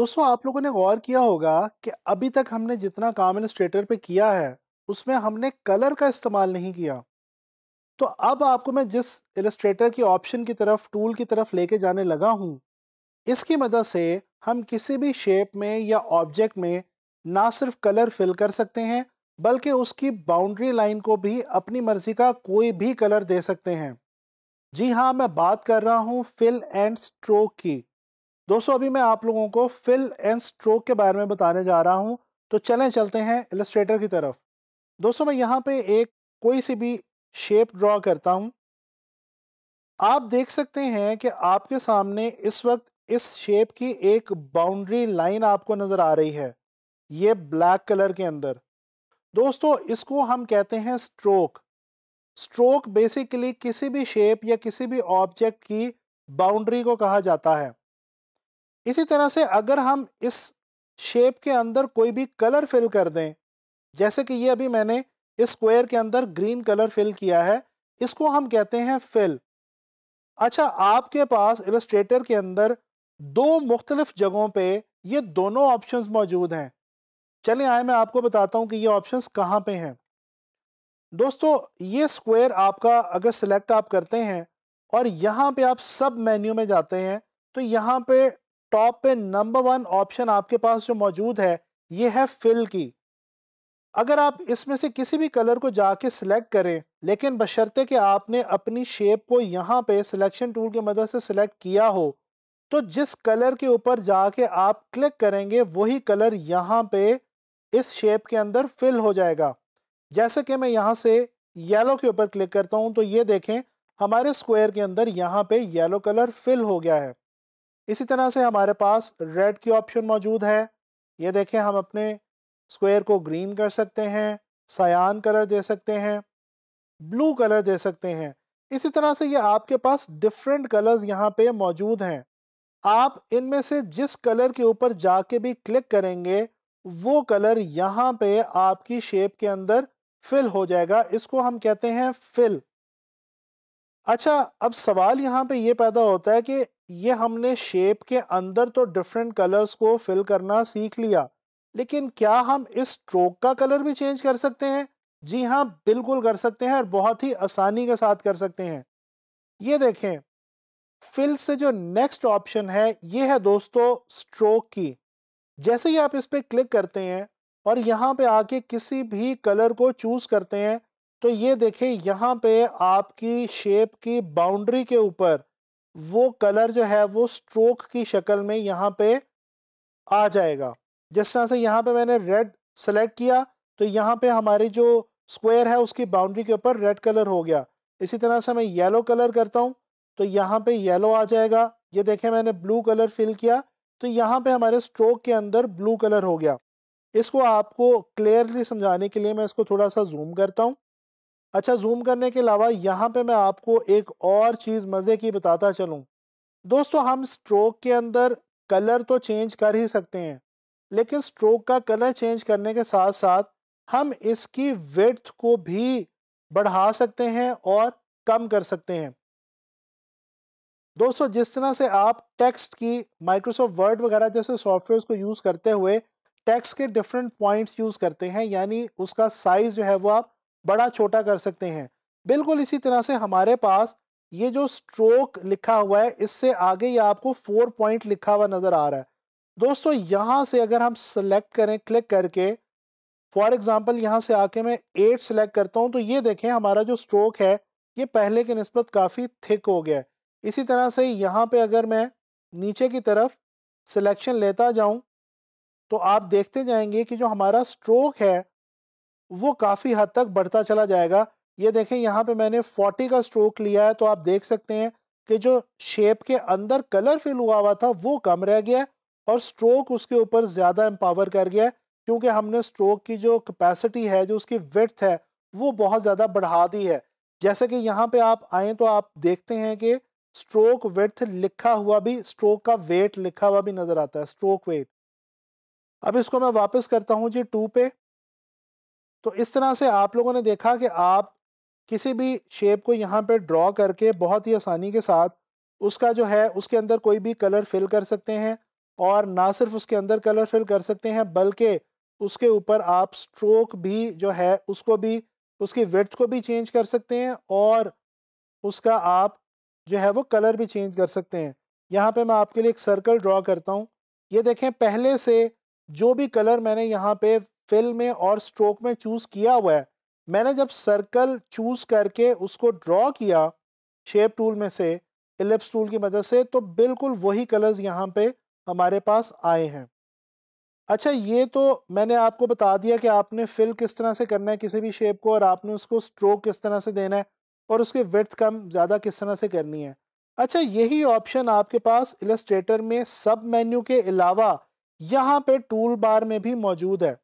दोस्तों आप लोगों ने गौर किया होगा कि अभी तक हमने जितना काम इलस्ट्रेटर पे किया है उसमें हमने कलर का इस्तेमाल नहीं किया तो अब आपको मैं जिस इलस्ट्रेटर की ऑप्शन की तरफ टूल की तरफ लेके जाने लगा हूँ इसकी मदद से हम किसी भी शेप में या ऑब्जेक्ट में ना सिर्फ कलर फिल कर सकते हैं बल्कि उसकी बाउंड्री लाइन को भी अपनी मर्जी का कोई भी कलर दे सकते हैं जी हाँ मैं बात कर रहा हूँ फिल एंड स्ट्रोक की दोस्तों अभी मैं आप लोगों को फिल एंड स्ट्रोक के बारे में बताने जा रहा हूँ तो चलें चलते हैं इलस्ट्रेटर की तरफ दोस्तों मैं यहाँ पे एक कोई सी भी शेप ड्रॉ करता हूँ आप देख सकते हैं कि आपके सामने इस वक्त इस शेप की एक बाउंड्री लाइन आपको नज़र आ रही है ये ब्लैक कलर के अंदर दोस्तों इसको हम कहते हैं स्ट्रोक स्ट्रोक बेसिकली किसी भी शेप या किसी भी ऑब्जेक्ट की बाउंड्री को कहा जाता है इसी तरह से अगर हम इस शेप के अंदर कोई भी कलर फिल कर दें जैसे कि ये अभी मैंने इस स्क्वायर के अंदर ग्रीन कलर फिल किया है इसको हम कहते हैं फिल अच्छा आपके पास इलस्ट्रेटर के अंदर दो मुख्तलिफ जगहों पे ये दोनों ऑप्शंस मौजूद हैं चले आए मैं आपको बताता हूँ कि ये ऑप्शंस कहाँ पे हैं दोस्तों ये स्क्वायर आपका अगर सिलेक्ट आप करते हैं और यहाँ पे आप सब मेन्यू में जाते हैं तो यहाँ पे टॉप पे नंबर वन ऑप्शन आपके पास जो मौजूद है ये है फिल की अगर आप इसमें से किसी भी कलर को जाके सिलेक्ट करें लेकिन बशर्ते कि आपने अपनी शेप को यहाँ पे सिलेक्शन टूल की मदद से सिलेक्ट किया हो तो जिस कलर के ऊपर जाके आप क्लिक करेंगे वही कलर यहाँ पे इस शेप के अंदर फिल हो जाएगा जैसे कि मैं यहाँ से येलो के ऊपर क्लिक करता हूँ तो ये देखें हमारे स्क्वायर के अंदर यहाँ पे येलो कलर फिल हो गया है इसी तरह से हमारे पास रेड की ऑप्शन मौजूद है ये देखें हम अपने स्क्वायर को ग्रीन कर सकते हैं सयान कलर दे सकते हैं ब्लू कलर दे सकते हैं इसी तरह से ये आपके पास डिफरेंट कलर्स यहाँ पे मौजूद हैं आप इनमें से जिस कलर के ऊपर जाके भी क्लिक करेंगे वो कलर यहाँ पे आपकी शेप के अंदर फिल हो जाएगा इसको हम कहते हैं फिल अच्छा अब सवाल यहाँ पे ये पैदा होता है कि ये हमने शेप के अंदर तो डिफरेंट कलर्स को फिल करना सीख लिया लेकिन क्या हम इस स्ट्रोक का कलर भी चेंज कर सकते हैं जी हाँ बिल्कुल कर सकते हैं और बहुत ही आसानी के साथ कर सकते हैं ये देखें फिल से जो नेक्स्ट ऑप्शन है ये है दोस्तों स्ट्रोक की जैसे ही आप इस पर क्लिक करते हैं और यहाँ पे आके किसी भी कलर को चूज़ करते हैं तो ये देखें यहाँ पे आपकी शेप की बाउंड्री के ऊपर वो कलर जो है वो स्ट्रोक की शक्ल में यहाँ पे आ जाएगा जिस तरह से यहाँ पे मैंने रेड सेलेक्ट किया तो यहाँ पे हमारी जो स्क्वायर है उसकी बाउंड्री के ऊपर रेड कलर हो गया इसी तरह से मैं येलो कलर करता हूँ तो यहाँ पे येलो आ जाएगा ये देखें मैंने ब्लू कलर फिल किया तो यहाँ पे हमारे स्ट्रोक के अंदर ब्लू कलर हो गया इसको आपको क्लियरली समझाने के लिए मैं इसको थोड़ा सा जूम करता हूँ अच्छा जूम करने के अलावा यहाँ पे मैं आपको एक और चीज़ मज़े की बताता चलूँ दोस्तों हम स्ट्रोक के अंदर कलर तो चेंज कर ही सकते हैं लेकिन स्ट्रोक का कलर चेंज करने के साथ साथ हम इसकी वेथ को भी बढ़ा सकते हैं और कम कर सकते हैं दोस्तों जिस तरह से आप टेक्स्ट की माइक्रोसॉफ्ट वर्ड वगैरह जैसे सॉफ्टवेयर को यूज़ करते हुए टेक्स्ट के डिफरेंट पॉइंट्स यूज़ करते हैं यानी उसका साइज़ जो है वो आप बड़ा छोटा कर सकते हैं बिल्कुल इसी तरह से हमारे पास ये जो स्ट्रोक लिखा हुआ है इससे आगे ये आपको फोर पॉइंट लिखा हुआ नज़र आ रहा है दोस्तों यहाँ से अगर हम सेलेक्ट करें क्लिक करके फॉर एग्ज़ाम्पल यहाँ से आके मैं एट सेलेक्ट करता हूँ तो ये देखें हमारा जो स्ट्रोक है ये पहले के नस्बत काफ़ी थिक हो गया है इसी तरह से यहाँ पे अगर मैं नीचे की तरफ सिलेक्शन लेता जाऊँ तो आप देखते जाएंगे कि जो हमारा स्ट्रोक है वो काफ़ी हद तक बढ़ता चला जाएगा ये देखें यहाँ पे मैंने 40 का स्ट्रोक लिया है तो आप देख सकते हैं कि जो शेप के अंदर कलर फिल हुआ हुआ था वो कम रह गया और स्ट्रोक उसके ऊपर ज़्यादा एम्पावर कर गया क्योंकि हमने स्ट्रोक की जो कैपेसिटी है जो उसकी विथ है वो बहुत ज़्यादा बढ़ा दी है जैसे कि यहाँ पे आप आए तो आप देखते हैं कि स्ट्रोक विथ लिखा हुआ भी स्ट्रोक का वेट लिखा हुआ भी नज़र आता है स्ट्रोक वेट अब इसको मैं वापस करता हूँ जी टू पे तो इस तरह से आप लोगों ने देखा कि आप किसी भी शेप को यहाँ पर ड्रॉ करके बहुत ही आसानी के साथ उसका जो है उसके अंदर कोई भी कलर फिल कर सकते हैं और ना सिर्फ उसके अंदर कलर फिल कर सकते हैं बल्कि उसके ऊपर आप स्ट्रोक भी जो है उसको भी उसकी वेथ को भी चेंज कर सकते हैं और उसका आप जो है वो कलर भी चेंज कर सकते हैं यहाँ पे मैं आपके लिए एक सर्कल ड्रॉ करता हूँ ये देखें पहले से जो भी कलर मैंने यहाँ पे फिल में और स्ट्रोक में चूज़ किया हुआ है मैंने जब सर्कल चूज़ करके उसको ड्रॉ किया शेप टूल में से एलिप्स टूल की मदद से तो बिल्कुल वही कलर्स यहाँ पे हमारे पास आए हैं अच्छा ये तो मैंने आपको बता दिया कि आपने फिल किस तरह से करना है किसी भी शेप को और आपने उसको स्ट्रोक किस तरह से देना है और उसकी विर्थ कम ज़्यादा किस तरह से करनी है अच्छा यही ऑप्शन आपके पास इलेस्ट्रेटर में सब मेन्यू के अलावा यहाँ पे टूल बार में भी मौजूद है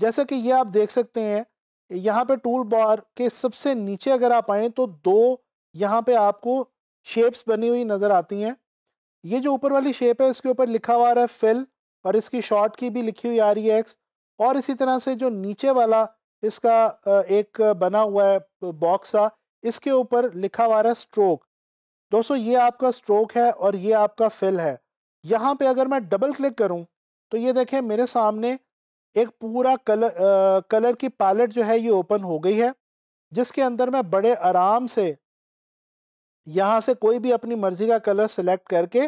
जैसा कि ये आप देख सकते हैं यहाँ पे टूल बार के सबसे नीचे अगर आप आएँ तो दो यहाँ पे आपको शेप्स बनी हुई नज़र आती हैं ये जो ऊपर वाली शेप है इसके ऊपर लिखा हुआ रहा है फिल और इसकी शॉर्ट की भी लिखी हुई आ रही है एक्स और इसी तरह से जो नीचे वाला इसका एक बना हुआ है बॉक्स था इसके ऊपर लिखा हुआ है स्ट्रोक दोस्तों ये आपका स्ट्रोक है और ये आपका फिल है यहाँ पे अगर मैं डबल क्लिक करूँ तो ये देखें मेरे सामने एक पूरा कलर आ, कलर की पैलेट जो है ये ओपन हो गई है जिसके अंदर मैं बड़े आराम से यहाँ से कोई भी अपनी मर्ज़ी का कलर सेलेक्ट करके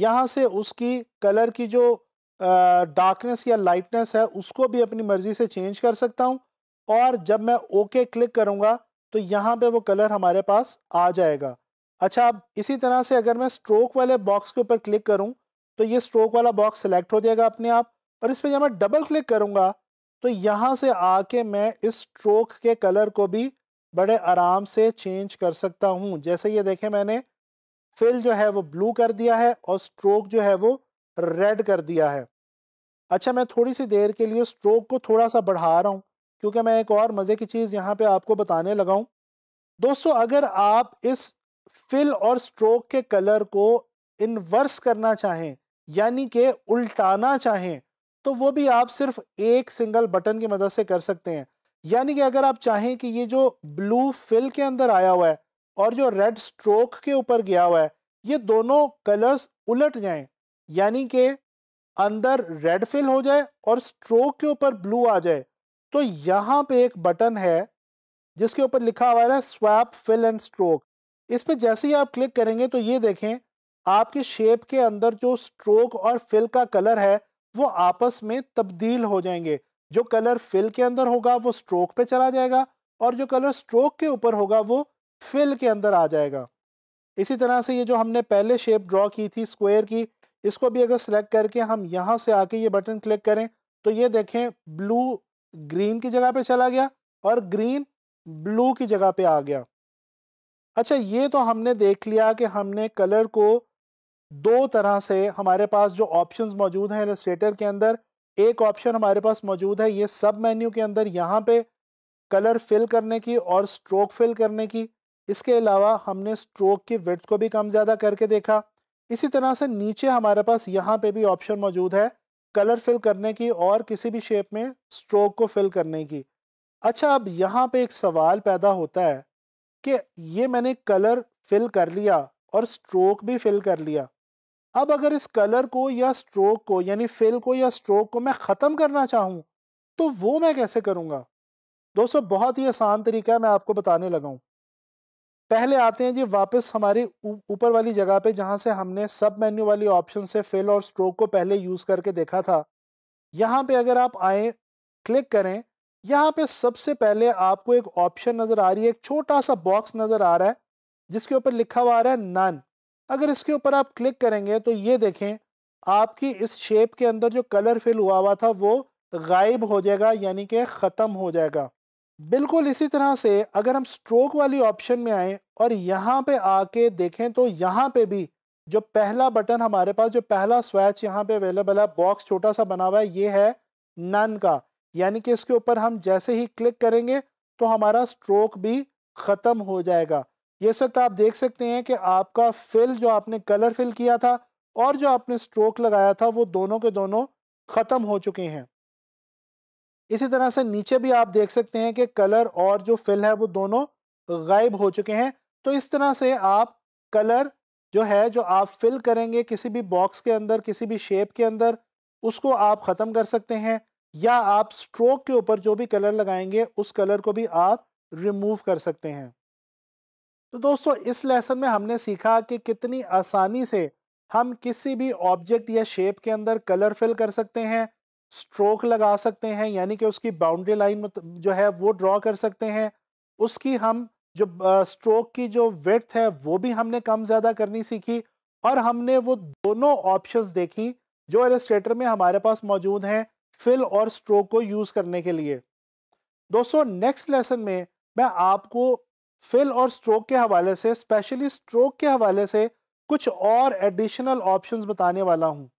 यहाँ से उसकी कलर की जो डार्कनेस या लाइटनेस है उसको भी अपनी मर्ज़ी से चेंज कर सकता हूँ और जब मैं ओके क्लिक करूँगा तो यहाँ पे वो कलर हमारे पास आ जाएगा अच्छा अब इसी तरह से अगर मैं स्ट्रोक वाले बॉक्स के ऊपर क्लिक करूँ तो ये स्ट्रोक वाला बॉक्स सेलेक्ट हो जाएगा अपने आप और इस पर जब मैं डबल क्लिक करूँगा तो यहाँ से आके मैं इस स्ट्रोक के कलर को भी बड़े आराम से चेंज कर सकता हूँ जैसे ये देखें मैंने फिल जो है वो ब्लू कर दिया है और स्ट्रोक जो है वो रेड कर दिया है अच्छा मैं थोड़ी सी देर के लिए स्ट्रोक को थोड़ा सा बढ़ा रहा हूँ क्योंकि मैं एक और मज़े की चीज़ यहाँ पे आपको बताने लगा हूँ दोस्तों अगर आप इस फिल और स्ट्रोक के कलर को इन्वर्स करना चाहें यानी कि उल्टाना चाहें तो वो भी आप सिर्फ एक सिंगल बटन की मदद से कर सकते हैं यानी कि अगर आप चाहें कि ये जो ब्लू फिल के अंदर आया हुआ है और जो रेड स्ट्रोक के ऊपर गया हुआ है ये दोनों कलर्स उलट जाएं यानी कि अंदर रेड फिल हो जाए और स्ट्रोक के ऊपर ब्लू आ जाए तो यहाँ पे एक बटन है जिसके ऊपर लिखा हुआ है स्वैप फिल एंड स्ट्रोक इस पर जैसे ही आप क्लिक करेंगे तो ये देखें आपके शेप के अंदर जो स्ट्रोक और फिल का कलर है वो आपस में तब्दील हो जाएंगे जो कलर फिल के अंदर होगा वो स्ट्रोक पे चला जाएगा और जो कलर स्ट्रोक के ऊपर होगा वो फिल के अंदर आ जाएगा इसी तरह से ये जो हमने पहले शेप ड्रॉ की थी स्क्वायर की इसको भी अगर सेलेक्ट करके हम यहाँ से आके ये बटन क्लिक करें तो ये देखें ब्लू ग्रीन की जगह पे चला गया और ग्रीन ब्लू की जगह पे आ गया अच्छा ये तो हमने देख लिया कि हमने कलर को दो तरह से हमारे पास जो ऑप्शंस मौजूद हैं इलस्ट्रेटर के अंदर एक ऑप्शन हमारे पास मौजूद है ये सब मेन्यू के अंदर यहाँ पे कलर फिल करने की और स्ट्रोक फिल करने की इसके अलावा हमने स्ट्रोक की वर्थ को भी कम ज़्यादा करके देखा इसी तरह से नीचे हमारे पास यहाँ पे भी ऑप्शन मौजूद है कलर फिल करने की और किसी भी शेप में स्ट्रोक को फिल करने की अच्छा अब यहाँ पे एक सवाल पैदा होता है कि ये मैंने कलर फिल कर लिया और स्ट्रोक भी फिल कर लिया अब अगर इस कलर को या स्ट्रोक को यानी फिल को या स्ट्रोक को मैं ख़त्म करना चाहूँ तो वो मैं कैसे करूँगा दोस्तों बहुत ही आसान तरीका है मैं आपको बताने लगा हूँ पहले आते हैं जी वापस हमारी ऊपर वाली जगह पे जहाँ से हमने सब मेन्यू वाली ऑप्शन से फिल और स्ट्रोक को पहले यूज़ करके देखा था यहाँ पे अगर आप आए क्लिक करें यहाँ पे सबसे पहले आपको एक ऑप्शन नज़र आ रही है एक छोटा सा बॉक्स नज़र आ रहा है जिसके ऊपर लिखा हुआ आ रहा है नन अगर इसके ऊपर आप क्लिक करेंगे तो ये देखें आपकी इस शेप के अंदर जो कलर फिल हुआ हुआ था वो गायब हो जाएगा यानी कि ख़त्म हो जाएगा बिल्कुल इसी तरह से अगर हम स्ट्रोक वाली ऑप्शन में आएँ और यहाँ पे आके देखें तो यहाँ पे भी जो पहला बटन हमारे पास जो पहला स्वैच यहाँ पे अवेलेबल है बॉक्स छोटा सा बना हुआ है ये है नन का यानी कि इसके ऊपर हम जैसे ही क्लिक करेंगे तो हमारा स्ट्रोक भी ख़त्म हो जाएगा ये इस वक्त तो आप देख सकते हैं कि आपका फिल जो आपने कलर फिल किया था और जो आपने स्ट्रोक लगाया था वो दोनों के दोनों ख़त्म हो चुके हैं इसी तरह से नीचे भी आप देख सकते हैं कि कलर और जो फिल है वो दोनों गायब हो चुके हैं तो इस तरह से आप कलर जो है जो आप फिल करेंगे किसी भी बॉक्स के अंदर किसी भी शेप के अंदर उसको आप ख़त्म कर सकते हैं या आप स्ट्रोक के ऊपर जो भी कलर लगाएंगे उस कलर को भी आप रिमूव कर सकते हैं तो दोस्तों इस लेसन में हमने सीखा कि कितनी आसानी से हम किसी भी ऑब्जेक्ट या शेप के अंदर कलर फिल कर सकते हैं स्ट्रोक लगा सकते हैं यानी कि उसकी बाउंड्री लाइन जो है वो ड्रॉ कर सकते हैं उसकी हम जो स्ट्रोक की जो वेथ है वो भी हमने कम ज़्यादा करनी सीखी और हमने वो दोनों ऑप्शंस देखी जो एलिस्ट्रेटर में हमारे पास मौजूद हैं फिल और स्ट्रोक को यूज़ करने के लिए दोस्तों नेक्स्ट लेसन में मैं आपको फिल और स्ट्रोक के हवाले से स्पेशली स्ट्रोक के हवाले से कुछ और एडिशनल ऑप्शंस बताने वाला हूं